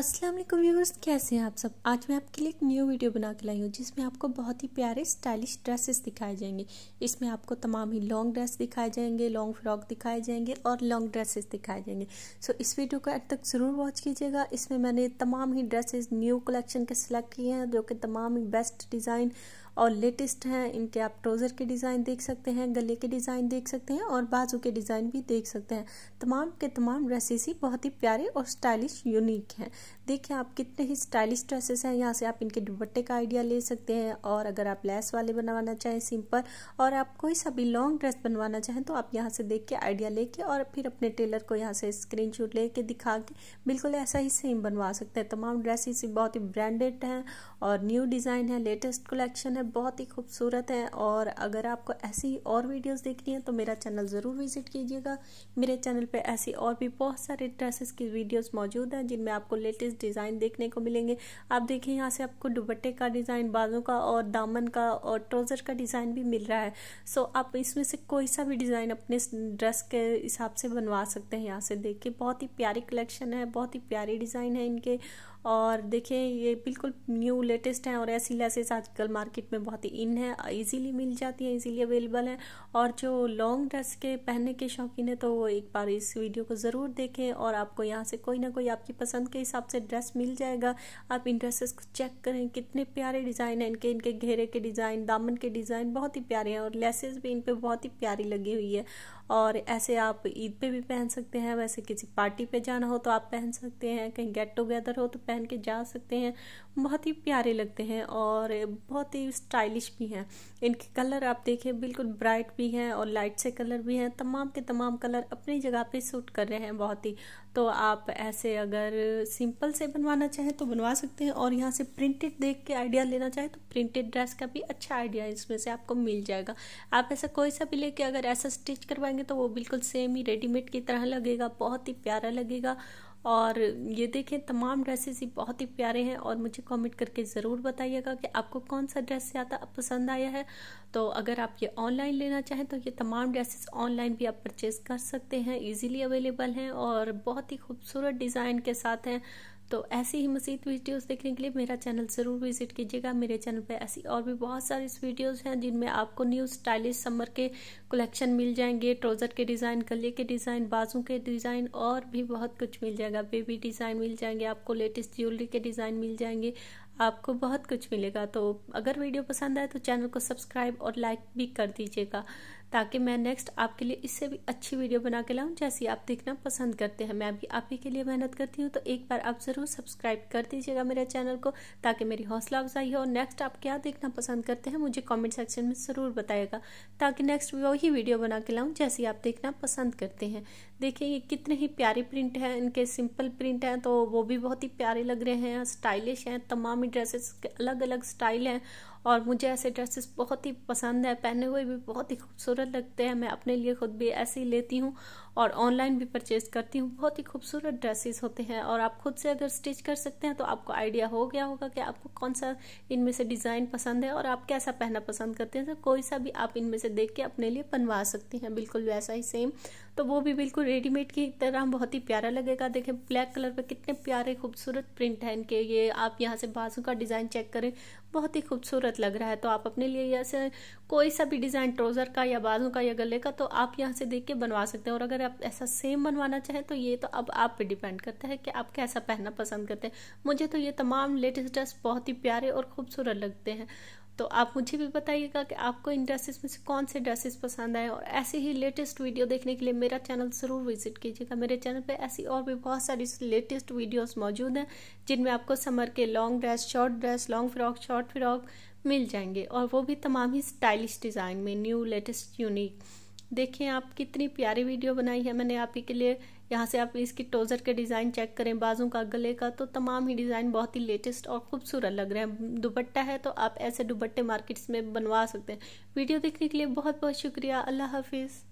अस्सलाम वालेकुम व्यूवर्स कैसे हैं आप सब आज मैं आपके लिए एक न्यू वीडियो बना के लाई हूँ जिसमें आपको बहुत ही प्यारे स्टाइलिश ड्रेसेस दिखाए जाएंगे इसमें आपको तमाम ही लॉन्ग ड्रेस दिखाए जाएंगे लॉन्ग फ्रॉक दिखाए जाएंगे और लॉन्ग ड्रेसेस दिखाए जाएंगे सो इस वीडियो को अब तक ज़रूर वॉच कीजिएगा इसमें मैंने तमाम ही ड्रेसेस न्यू कलेक्शन के सेलेक्ट किए हैं जो कि तमाम ही बेस्ट डिज़ाइन और लेटेस्ट हैं इनके आप ट्रोज़र के डिज़ाइन देख सकते हैं गले के डिज़ाइन देख सकते हैं और बाजू के डिज़ाइन भी देख सकते हैं तमाम के तमाम ड्रेसेस ही बहुत ही प्यारे और स्टाइलिश यूनिक हैं देखिए आप कितने ही स्टाइलिश ड्रेसेस हैं यहाँ से आप इनके दुपट्टे का आइडिया ले सकते हैं और अगर आप लेस वाले बनवाना चाहें सिंपल और आप कोई सा भी लॉन्ग ड्रेस बनवाना चाहें तो आप यहाँ से देख के आइडिया लेके और फिर अपने टेलर को यहाँ से स्क्रीन शॉट कर दिखा के बिल्कुल ऐसा ही सेम बनवा सकते हैं तमाम ड्रेसेस बहुत ही ब्रांडेड हैं और न्यू डिज़ाइन है लेटेस्ट कलेक्शन है है बहुत ही खूबसूरत है और अगर आपको ऐसी और वीडियोस देखनी है तो मेरा चैनल ज़रूर विज़िट कीजिएगा मेरे चैनल पे ऐसी और भी बहुत सारे ड्रेसेस की वीडियोस मौजूद हैं जिनमें आपको लेटेस्ट डिज़ाइन देखने को मिलेंगे आप देखिए यहाँ से आपको दुबट्टे का डिज़ाइन बाजों का और दामन का और ट्रोज़र का डिज़ाइन भी मिल रहा है सो आप इसमें से कोई सा भी डिज़ाइन अपने ड्रेस के हिसाब से बनवा सकते हैं यहाँ से देख के बहुत ही प्यारी कलेक्शन है बहुत ही प्यारी डिज़ाइन है इनके और देखें ये बिल्कुल न्यू लेटेस्ट हैं और ऐसी लेसेस आजकल मार्केट में बहुत ही इन है इजीली मिल जाती हैं इजीली अवेलेबल हैं और जो लॉन्ग ड्रेस के पहनने के शौकीन है तो वो एक बार इस वीडियो को ज़रूर देखें और आपको यहाँ से कोई ना कोई आपकी पसंद के हिसाब से ड्रेस मिल जाएगा आप इन ड्रेसेस को चेक करें कितने प्यारे डिज़ाइन हैं इनके इनके घेरे के डिज़ाइन दामन के डिज़ाइन बहुत ही प्यारे हैं और लेसेस भी इन पर बहुत ही प्यारी लगी हुई है और ऐसे आप ईद पर भी पहन सकते हैं वैसे किसी पार्टी पर जाना हो तो आप पहन सकते हैं कहीं गेट टुगेदर हो तो पहन के जा सकते हैं बहुत ही प्यारे लगते हैं और बहुत ही स्टाइलिश भी हैं इनके कलर आप देखें बिल्कुल ब्राइट भी हैं और लाइट से कलर भी हैं तमाम के तमाम कलर अपनी जगह पे सूट कर रहे हैं बहुत ही तो आप ऐसे अगर सिंपल से बनवाना चाहें तो बनवा सकते हैं और यहाँ से प्रिंटेड देख के आइडिया लेना चाहें तो प्रिंटेड ड्रेस का भी अच्छा आइडिया इसमें से आपको मिल जाएगा आप ऐसा कोई सा भी लेके अगर ऐसा स्टिच करवाएंगे तो वो बिल्कुल सेम ही रेडीमेड की तरह लगेगा बहुत ही प्यारा लगेगा और ये देखें तमाम ड्रेसेस ही बहुत ही प्यारे हैं और मुझे कमेंट करके ज़रूर बताइएगा कि आपको कौन सा ड्रेस ज़्यादा पसंद आया है तो अगर आप ये ऑनलाइन लेना चाहें तो ये तमाम ड्रेसेस ऑनलाइन भी आप परचेज़ कर सकते हैं इजीली अवेलेबल हैं और बहुत ही खूबसूरत डिज़ाइन के साथ हैं तो ऐसी ही मसीद वीडियोस देखने के लिए मेरा चैनल ज़रूर विज़िट कीजिएगा मेरे चैनल पे ऐसी और भी बहुत सारी वीडियोस हैं जिनमें आपको न्यू स्टाइलिश समर के कलेक्शन मिल जाएंगे ट्रोज़र के डिज़ाइन गले के डिज़ाइन बाजू के डिज़ाइन और भी बहुत कुछ मिल जाएगा बेबी डिज़ाइन मिल जाएंगे आपको लेटेस्ट ज्वेलरी के डिज़ाइन मिल जाएंगे आपको बहुत कुछ मिलेगा तो अगर वीडियो पसंद आए तो चैनल को सब्सक्राइब और लाइक भी कर दीजिएगा ताकि मैं नेक्स्ट आपके लिए इससे भी अच्छी वीडियो बना के लाऊं जैसी आप देखना पसंद करते हैं मैं भी आप ही के लिए मेहनत करती हूँ तो एक बार आप ज़रूर सब्सक्राइब कर दीजिएगा मेरे चैनल को ताकि मेरी हौसला अफजाई हो और नेक्स्ट आप क्या देखना पसंद करते हैं मुझे कॉमेंट सेक्शन में ज़रूर बताएगा ताकि नेक्स्ट वही वीडियो बना के लाऊँ जैसी आप देखना पसंद करते हैं देखिए ये कितने ही प्यारे प्रिंट हैं इनके सिंपल प्रिंट हैं तो वो भी बहुत ही प्यारे लग रहे हैं स्टाइलिश हैं तमाम ड्रेसेस के अलग अलग स्टाइल हैं और मुझे ऐसे ड्रेसेस बहुत ही पसंद है पहने हुए भी बहुत ही खूबसूरत लगते हैं मैं अपने लिए ख़ुद भी ऐसे ही लेती हूँ और ऑनलाइन भी परचेज करती हूँ बहुत ही खूबसूरत ड्रेसेस होते हैं और आप खुद से अगर स्टिच कर सकते हैं तो आपको आइडिया हो गया होगा कि आपको कौन सा इनमें से डिज़ाइन पसंद है और आप कैसा पहनना पसंद करते हैं तो कोई सा भी आप इनमें से देख के अपने लिए बनवा सकते हैं बिल्कुल वैसा ही सेम तो वो भी बिल्कुल रेडीमेड की तरह बहुत ही प्यारा लगेगा देखें ब्लैक कलर पर कितने प्यारे खूबसूरत प्रिंट है इनके ये आप यहाँ से बाजू का डिज़ाइन चेक करें बहुत ही खूबसूरत खूबसूरत लग रहा है तो आप अपने लिए ऐसे कोई सा भी डिज़ाइन ट्रोज़र का या बाजू का या गले का तो आप यहाँ से देख के बनवा सकते हैं और अगर आप ऐसा सेम बनवाना चाहें तो ये तो अब आप पे डिपेंड करता है कि आप कैसा पहनना पसंद करते हैं मुझे तो ये तमाम लेटेस्ट ड्रेस बहुत ही प्यारे और खूबसूरत लगते हैं तो आप मुझे भी बताइएगा कि आपको इन ड्रेसेस में से कौन से ड्रेसेस पसंद आए और ऐसे ही लेटेस्ट वीडियो देखने के लिए मेरा चैनल ज़रूर विजिट कीजिएगा मेरे चैनल पे ऐसी और भी बहुत सारी लेटेस्ट वीडियोस मौजूद हैं जिनमें आपको समर के long dress short dress long frock short frock मिल जाएंगे और वो भी तमाम ही स्टाइलिश डिज़ाइन में न्यू लेटेस्ट यूनिक देखें आप कितनी प्यारी वीडियो बनाई है मैंने आप ही के लिए यहाँ से आप इसकी टोज़र के डिज़ाइन चेक करें बाजों का गले का तो तमाम ही डिज़ाइन बहुत ही लेटेस्ट और खूबसूरत लग रहे हैं दुपट्टा है तो आप ऐसे दुपट्टे मार्केट्स में बनवा सकते हैं वीडियो देखने के लिए बहुत बहुत शुक्रिया अल्लाह हाफिज़